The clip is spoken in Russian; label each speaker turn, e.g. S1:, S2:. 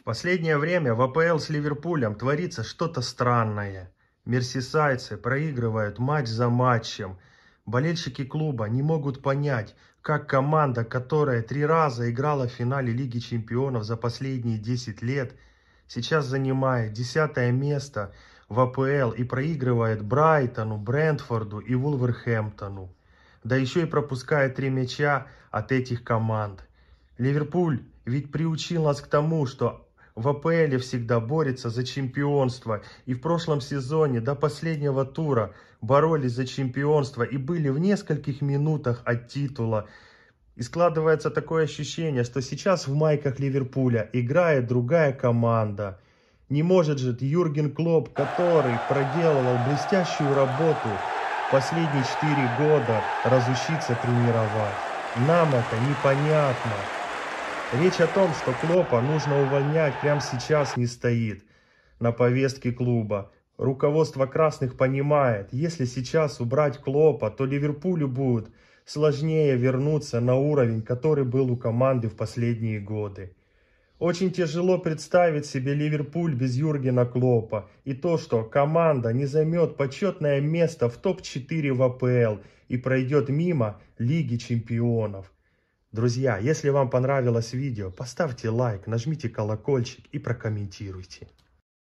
S1: В последнее время в АПЛ с Ливерпулем творится что-то странное. Мерсисайцы проигрывают матч за матчем. Болельщики клуба не могут понять, как команда, которая три раза играла в финале Лиги Чемпионов за последние 10 лет, сейчас занимает десятое место в АПЛ и проигрывает Брайтону, Брентфорду и Вулверхэмптону. Да еще и пропускает три мяча от этих команд. Ливерпуль ведь приучил нас к тому, что в АПЛе всегда борется за чемпионство. И в прошлом сезоне до последнего тура боролись за чемпионство и были в нескольких минутах от титула. И складывается такое ощущение, что сейчас в майках Ливерпуля играет другая команда. Не может же Юрген Клоп, который проделывал блестящую работу последние 4 года, разучиться тренировать. Нам это непонятно. Речь о том, что Клопа нужно увольнять прямо сейчас не стоит на повестке клуба. Руководство красных понимает, если сейчас убрать Клопа, то Ливерпулю будет сложнее вернуться на уровень, который был у команды в последние годы. Очень тяжело представить себе Ливерпуль без Юргена Клопа и то, что команда не займет почетное место в топ-4 в АПЛ и пройдет мимо Лиги чемпионов – Друзья, если вам понравилось видео, поставьте лайк, нажмите колокольчик и прокомментируйте.